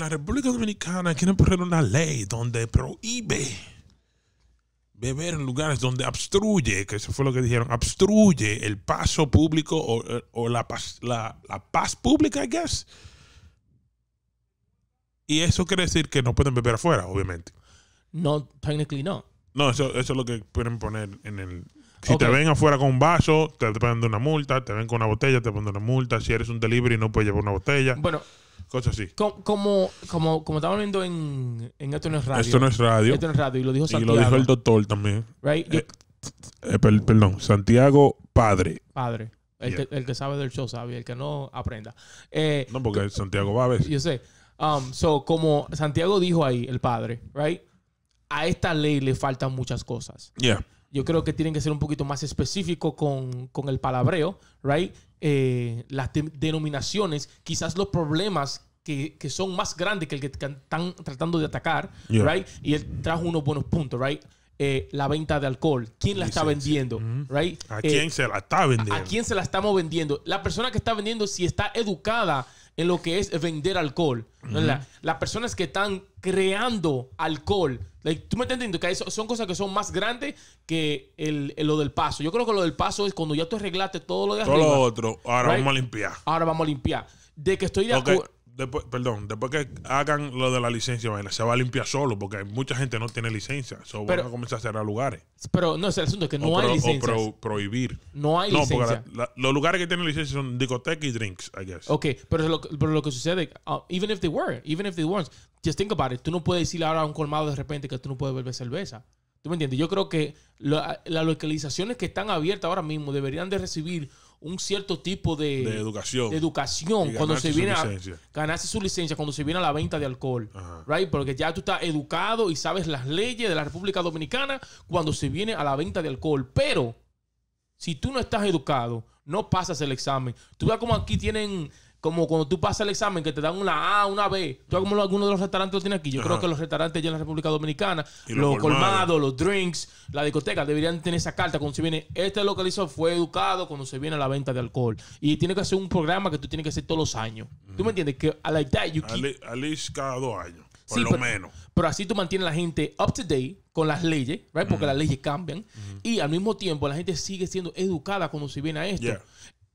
la República Dominicana quieren poner una ley donde prohíbe beber en lugares donde obstruye, que eso fue lo que dijeron, obstruye el paso público o, o la, paz, la, paz pública, I guess. Y eso quiere decir que no pueden beber afuera, obviamente. No, technically no. No, eso, eso es lo que pueden poner en el... Si te ven afuera con un vaso, te, te una multa, te ven con una botella, te ponen una multa. Si eres un delivery, no puedes llevar una botella. Bueno, cosas así. Como, como, como, estábamos viendo en, en Esto no es radio. Esto no es radio. Esto radio. Y lo dijo Santiago. Y lo dijo el doctor también. Right? Eh, eh, perdón, Santiago Padre. Padre. El, que, sabe del show sabe, el que no aprenda. no, porque eh, Santiago va a ver Yo sé. Um, so, como Santiago dijo ahí, el padre, right? A esta ley le faltan muchas cosas. Yeah yo creo que tienen que ser un poquito más específicos con, el palabreo, right? Eh, las denominaciones, quizás los problemas que, son más grandes que el que, están tratando de atacar, right? Y él trajo unos buenos puntos, right? Eh, la venta de alcohol, quién la está vendiendo, mm-hmm. right? ¿A quién eh, se la está vendiendo? ¿A quién se la estamos vendiendo? La persona que está vendiendo, si está educada en lo que es vender alcohol. las personas que están creando alcohol. Tú me estás entendiendo que son cosas que son más grandes que lo del paso. Yo creo que lo del paso es cuando ya tú arreglaste todo lo de arriba. Todo lo otro. Ahora vamos a limpiar. Ahora vamos a limpiar. De que estoy de acuerdo perdón, después que hagan lo de la licencia, se va a limpiar solo, porque mucha gente no tiene licencia. So pero, van a comenzar a cerrar lugares. Pero no, es el asunto es que no hay prohibir. No hay licencia. Porque los lugares que tienen licencia son discotecas y drinks, I guess. Ok, pero lo, que sucede, uh, even if they were, even if they weren't, just think about it. Tú no puedes decirle ahora a un colmado de repente que tú no puedes beber cerveza. ¿Tú me entiendes? Yo creo que las localizaciones que están abiertas ahora mismo deberían de recibir un cierto tipo de, educación, cuando se viene a ganarse su licencia cuando se viene a la venta de alcohol, right? Porque ya tú estás educado y sabes las leyes de la República Dominicana cuando se viene a la venta de alcohol, pero si tú no estás educado, no pasas el examen. Tú ves como aquí tienen como cuando tú pasas el examen que te dan una A, una B, tú como algunos de los restaurantes lo tienen aquí. Yo creo que los restaurantes ya en la República Dominicana, los, colmados, los drinks, la discoteca, deberían tener esa carta cuando se viene, este localizado fue educado cuando se viene a la venta de alcohol. Y tiene que ser un programa que tú tienes que hacer todos los años. ¿Tú me entiendes? Que a la edad... you least cada dos años. Por lo menos. Pero así tú mantienes a la gente up to date con las leyes, right? porque las leyes cambian. Y al mismo tiempo la gente sigue siendo educada cuando se viene a esto.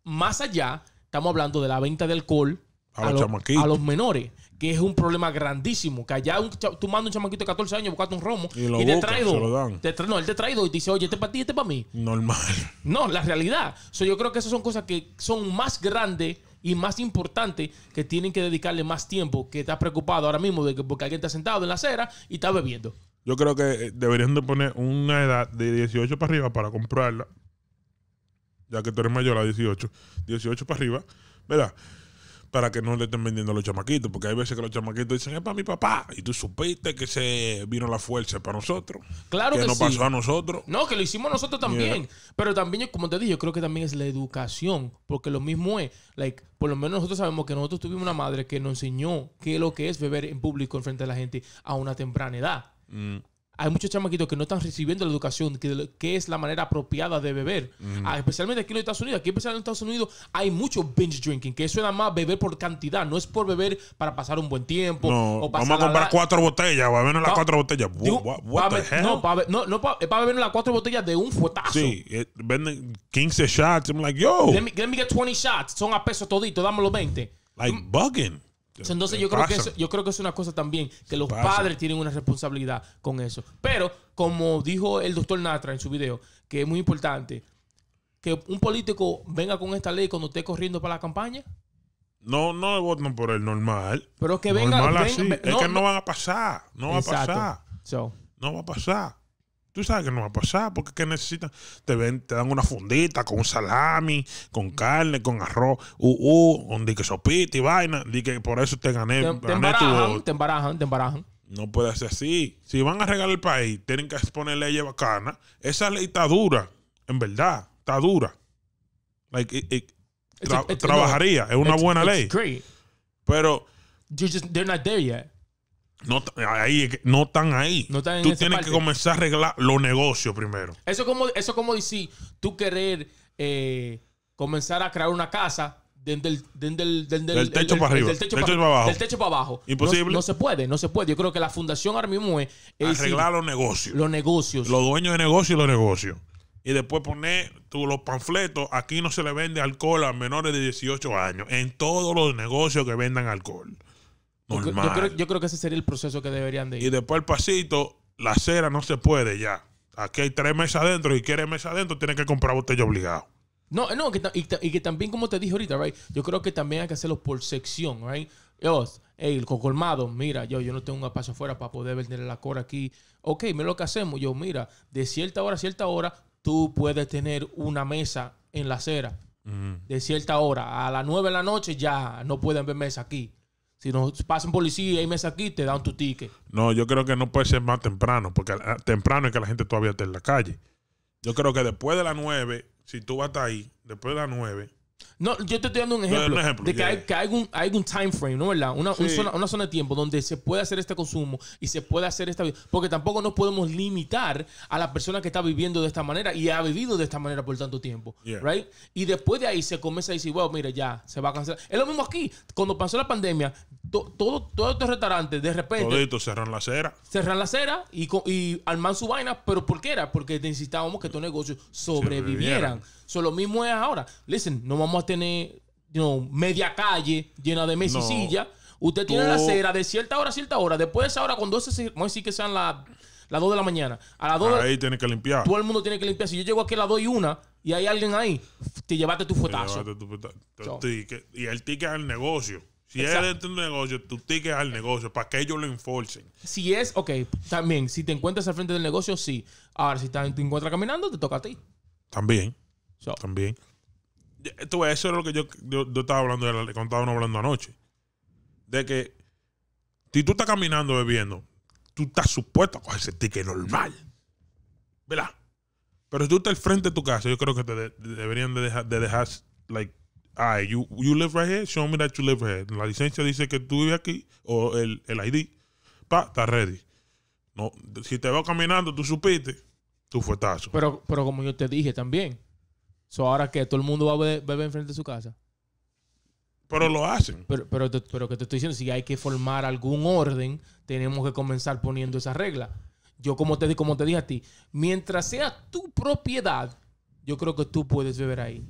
Más allá estamos hablando de la venta de alcohol a, los, menores, que es un problema grandísimo. Que allá un, tú mandas un chamaquito de 14 años buscando un romo y, lo te trae no, él te trae dos y te dice, oye, este para ti, este para mí. Normal. No, la realidad. yo creo que esas son cosas que son más grandes y más importantes que tienen que dedicarle más tiempo, que estás preocupado ahora mismo de que porque alguien está sentado en la acera y está bebiendo. Yo creo que eh, deberían de poner una edad de 18 para arriba para comprarla ya que tú eres mayor a 18, 18 para arriba, ¿verdad? Para que no le estén vendiendo a los chamaquitos, porque hay veces que los chamaquitos dicen, es para mi papá, y tú supiste que se vino la fuerza para nosotros. Claro que, que no pasó a nosotros. No, que lo hicimos nosotros también. Pero también, como te dije, yo creo que también es la educación, porque lo mismo es, like, por lo menos nosotros sabemos que nosotros tuvimos una madre que nos enseñó qué es lo que es beber en público en frente a la gente a una temprana edad. Mm hay muchos chamaquitos que no están recibiendo la educación, que, es la manera apropiada de beber. Ah, especialmente aquí en los Estados Unidos. Aquí especialmente en Estados Unidos hay mucho binge drinking, que eso es nada más beber por cantidad, no es por beber para pasar un buen tiempo. vamos a comprar cuatro botellas, va a beber las cuatro botellas. No, para, no, para, beber las cuatro botellas de un fuetazo. Sí, eh, venden 15 shots. I'm like, yo. Let me, get 20 shots. Son a peso todito, dámelo 20. Like mm. bugging. Entonces yo creo, que yo creo que es una cosa también, que los padres tienen una responsabilidad con eso. Pero como dijo el doctor Natra en su video, que es muy importante, que un político venga con esta ley cuando esté corriendo para la campaña. No, no voten por el normal. Pero que venga. Normal así. es que no, van a pasar. No va a pasar. No va a pasar. Tú sabes que no va a pasar, porque que necesitan? Te, ven, te dan una fundita con salami, con carne, con arroz, uh, uh, un dique y vaina. Di que por eso te gané. Te, gané embarajan, te embarajan, te embarajan. No puede ser así. Si van a arreglar el país, tienen que exponer leyes bacanas. Esa ley está dura, en verdad, está dura. trabajaría, es una buena ley. pero Pero... Just, they're not there yet. No, ahí, no están ahí. tú tienes que comenzar a arreglar los negocios primero. Eso es como, eso como decir, tú querer eh, comenzar a crear una casa desde el, del techo para arriba. Del techo, para, abajo. Del techo para abajo. No, se puede, no se puede. Yo creo que la fundación Armimue es... Arreglar los negocios. Los negocios. Los dueños de negocios y los negocios. Y después poner los panfletos. Aquí no se le vende alcohol a menores de 18 años. En todos los negocios que vendan alcohol. Yo, creo, que ese sería el proceso que deberían de ir. Y después el pasito, la acera no se puede ya. Aquí hay tres mesas adentro y quieres mesa adentro, tiene que comprar botella obligado. No, no, y, que también, como te dije ahorita, right, yo creo que también hay que hacerlo por sección, right? Yo, el colmado, mira, yo, yo no tengo un espacio afuera para poder vender la cor aquí. Ok, mira lo que hacemos. Yo, mira, de cierta hora a cierta hora, tú puedes tener una mesa en la acera. De cierta hora, a las nueve de la noche ya no pueden ver mesa aquí. Si no pasa un policía y aquí, te dan tu ticket. No, yo creo que no puede ser más temprano, porque ah, temprano es que la gente todavía está en la calle. Yo creo que después de las 9, si tú vas ahí, después de las 9, no, yo te estoy dando un ejemplo. de que, hay, que hay, un, hay, time frame, ¿no verdad? Una, zona, una, zona, de tiempo donde se puede hacer este consumo y se puede hacer esta. vida Porque tampoco nos podemos limitar a la persona que está viviendo de esta manera y ha vivido de esta manera por tanto tiempo. ¿Right? Y después de ahí se comienza a decir, bueno, mira, ya, se va a cancelar. Es lo mismo aquí. Cuando pasó la pandemia, todo, todos estos restaurantes de repente. cerraron cerran la acera. Cerran la acera y, y arman su vaina. ¿Pero por qué era? Porque necesitábamos que estos negocios sobrevivieran. sobrevivieran. lo mismo es ahora. Listen, no vamos a tener media calle llena de mesas y sillas. Usted tiene la acera de cierta hora a cierta hora. Después de esa hora, cuando se, vamos a decir que sean las la 2 de la mañana. A las 2 Ahí tiene que limpiar. Todo el mundo tiene que limpiar. Si yo llego aquí a las 2 y 1 y hay alguien ahí, te llevaste tu fotazo. Y el ticket al negocio. Si eres es de tu negocio, tu ticket al negocio para que ellos lo enforcen. Si es, ok, también. Si te encuentras al frente del negocio, sí. Ahora, si te encuentras caminando, te toca a ti. También. También. Eh, eso es lo que yo, estaba hablando, le contaba hablando anoche. De que si tú estás caminando bebiendo, tú estás supuesto a coger ese ticket normal. ¿Verdad? Pero si tú estás al frente de tu casa, yo creo que te deberían de dejar, de dejar, like, ah, you, you live right here, show me that you live right here. La licencia dice que tú vives aquí, o el, el ID, pa, está ready. No, si te veo caminando, tú supiste, tú fuetazo. Pero, pero como yo te dije también, So, ahora que todo el mundo va a beber, enfrente de su casa. Pero lo hacen. Pero, pero, que te estoy diciendo, si hay que formar algún orden, tenemos que comenzar poniendo esa regla. Yo, como te, como te dije a ti, mientras sea tu propiedad, yo creo que tú puedes beber ahí.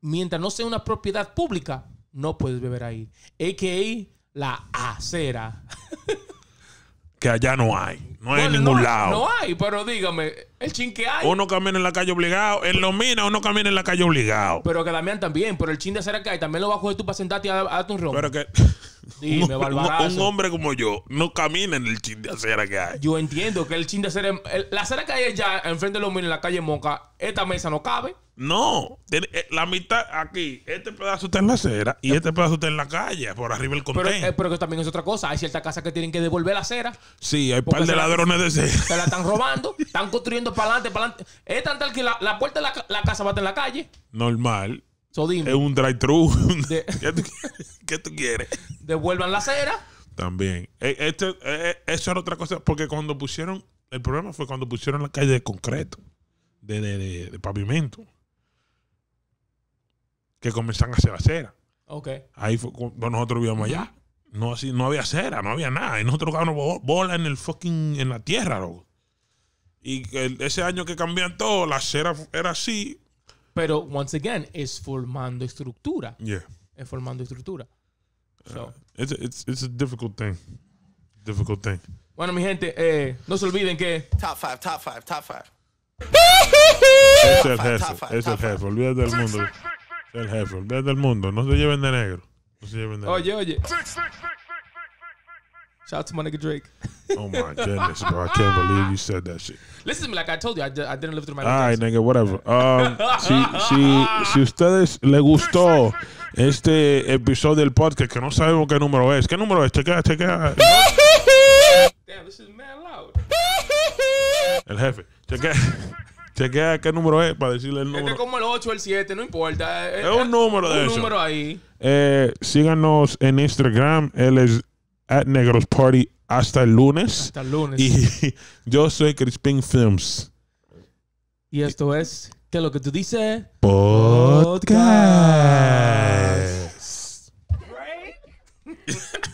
Mientras no sea una propiedad pública, no puedes beber ahí. A.K.A. la acera. que allá no hay. No hay en ningún lado. No hay, pero dígame, el chin que hay. Uno camina en la calle obligado. En mira. uno camina en la calle obligado. Pero que Damián también, pero el chin de acera acá y también lo vas a coger tú para sentarte a, tu darte Pero que. Un, hombre como yo no camina en el chin de acera que hay. Yo entiendo que el chin de acera. la acera que hay allá enfrente de los míos en la calle Moca, esta mesa no cabe. No, eh, la mitad aquí, este pedazo está en la acera y este pedazo está en la calle, por arriba el Pero, eh, pero que también es otra cosa. Hay ciertas casas que tienen que devolver la acera. Sí, hay un par de ladrones de acera. Se la están robando. están construyendo para adelante, para adelante. Es tan tal que la, puerta de la, la casa va a estar en la calle. Normal es un drive-thru. ¿Qué, tú, quieres? Devuelvan la acera? También. E, este e, e, eso era otra cosa, porque cuando pusieron, el problema fue cuando pusieron la calle de concreto, de, pavimento, que comenzaron a hacer acera. Ok. Ahí fue cuando nosotros vivíamos allá. No, así, no había acera, no había nada. Y nosotros jugábamos bola en el fucking, en la tierra, Y ese año que cambian todo, la acera era así, pero, once again, es formando estructura. Yeah. Es formando estructura. So. Uh, it's, a, it's, it's a difficult thing. Difficult thing. Bueno, mi gente, eh, no se olviden que... Top 5, top 5, top 5. es el jefe, es el jefe. Olvídate del mundo. El jefe, olvídate del mundo. No se lleven de negro. No se lleven de negro. Oye, oye. Shout out to my nigga Drake. oh my goodness, bro! I can't believe you said that shit. Listen to me, like I told you, I, didn't live through my. Ay, nigga, whatever. Um, si, si, ustedes les gustó este episodio del podcast, que no sabemos qué número es, qué número es, chequea, chequea. Damn, this is mad loud. El jefe, chequea. Chequea qué número es para decirle el este número. Este como el 8, el 7, no importa. Es, un número de un número ahí. Eh, síganos en Instagram. Él es Negros Party hasta el lunes. Hasta lunes. Y yo soy Crispin Films. Y esto es que lo que tú dices podcast.